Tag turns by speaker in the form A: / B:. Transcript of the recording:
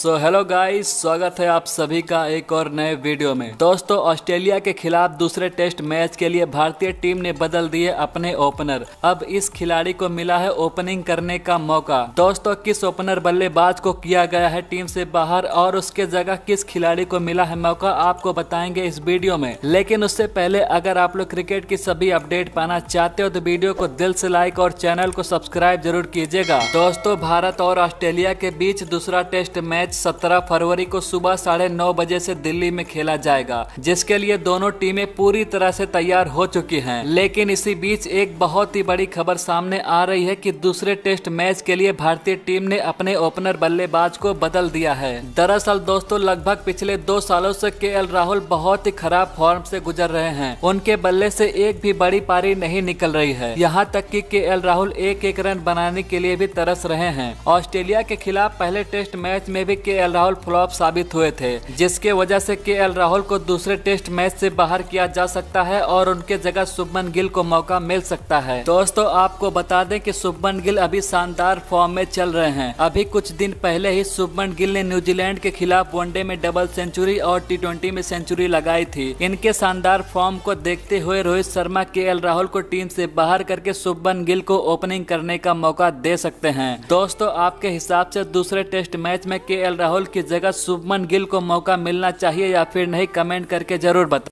A: so hello guys स्वागत है आप सभी का एक और नए वीडियो में दोस्तों ऑस्ट्रेलिया के खिलाफ दूसरे टेस्ट मैच के लिए भारतीय टीम ने बदल दिए अपने ओपनर अब इस खिलाड़ी को मिला है ओपनिंग करने का मौका दोस्तों किस ओपनर बल्लेबाज को किया गया है टीम से बाहर और उसके जगह किस खिलाड़ी को मिला है मौका आपको बताएंगे इस वीडियो में लेकिन उससे पहले अगर आप लोग क्रिकेट की सभी अपडेट पाना चाहते हो तो वीडियो को दिल से लाइक और चैनल को सब्सक्राइब जरूर कीजिएगा दोस्तों भारत और ऑस्ट्रेलिया के बीच दूसरा टेस्ट मैच मैच 17 फरवरी को सुबह साढ़े नौ बजे से दिल्ली में खेला जाएगा जिसके लिए दोनों टीमें पूरी तरह से तैयार हो चुकी हैं लेकिन इसी बीच एक बहुत ही बड़ी खबर सामने आ रही है कि दूसरे टेस्ट मैच के लिए भारतीय टीम ने अपने ओपनर बल्लेबाज को बदल दिया है दरअसल दोस्तों लगभग पिछले दो सालों से के राहुल बहुत ही खराब फॉर्म से गुजर रहे हैं उनके बल्ले से एक भी बड़ी पारी नहीं निकल रही है यहाँ तक कि के राहुल एक एक रन बनाने के लिए भी तरस रहे हैं ऑस्ट्रेलिया के खिलाफ पहले टेस्ट मैच में भी के एल राहुल फ्लॉप साबित हुए थे जिसके वजह से के एल राहुल को दूसरे टेस्ट मैच से बाहर किया जा सकता है और उनके जगह शुभमन गिल को मौका मिल सकता है दोस्तों आपको बता दें कि शुभमन गिल अभी शानदार फॉर्म में चल रहे हैं अभी कुछ दिन पहले ही शुभमन गिल ने न्यूजीलैंड के खिलाफ वनडे में डबल सेंचुरी और टी में सेंचुरी लगाई थी इनके शानदार फॉर्म को देखते हुए रोहित शर्मा के एल राहुल को टीम से बाहर करके शुभमन गिल को ओपनिंग करने का मौका दे सकते हैं दोस्तों आपके हिसाब से दूसरे टेस्ट मैच में के राहुल की जगह शुभमन गिल को मौका मिलना चाहिए या फिर नहीं कमेंट करके जरूर बताएं